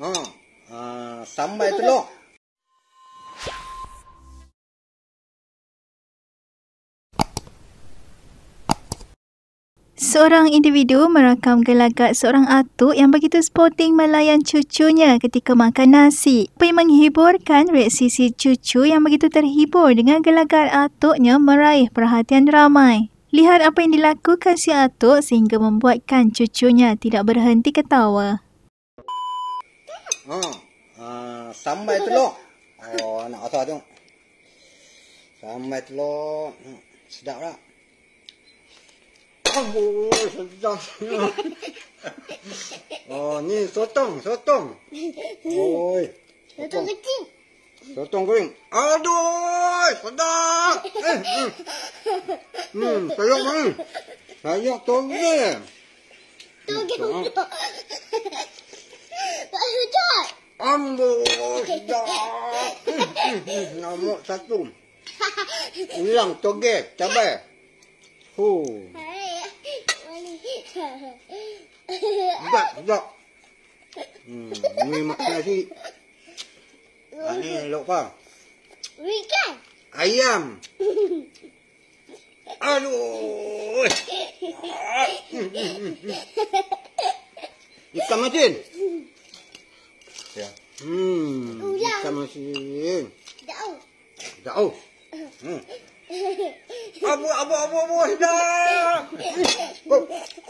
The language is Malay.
Ha, ha sambal telur. Seorang individu merakam gelagat seorang atuk yang begitu sporting melayan cucunya ketika makan nasi. Pui menghiburkan reaksi si cucu yang begitu terhibur dengan gelagat atuknya meraih perhatian ramai. Lihat apa yang dilakukan si atuk sehingga membuatkan cucunya tidak berhenti ketawa. Ha, ha sambal oh Ayuh, nak rasa tu. sampai telur. Hmm, sedap tak? Oh, sedap. oh, ni sotong, sotong. Oi. Sotong kering. Sotong kering. Aduh, sedap. Hmm, sayur mana? Sayur toge. Toge. Ambus dah. Nama satu. Ulang toge cabai. Hu. Bak dok. Hmm, ni makan si. Ani ah, lupa. Wika. Ayam. Aduh. Ikan macin. Ya. Hmm. Oh, kita masih. Jauh. Jauh. Hmm. Abu, abu, abu, abu, dah. Oh.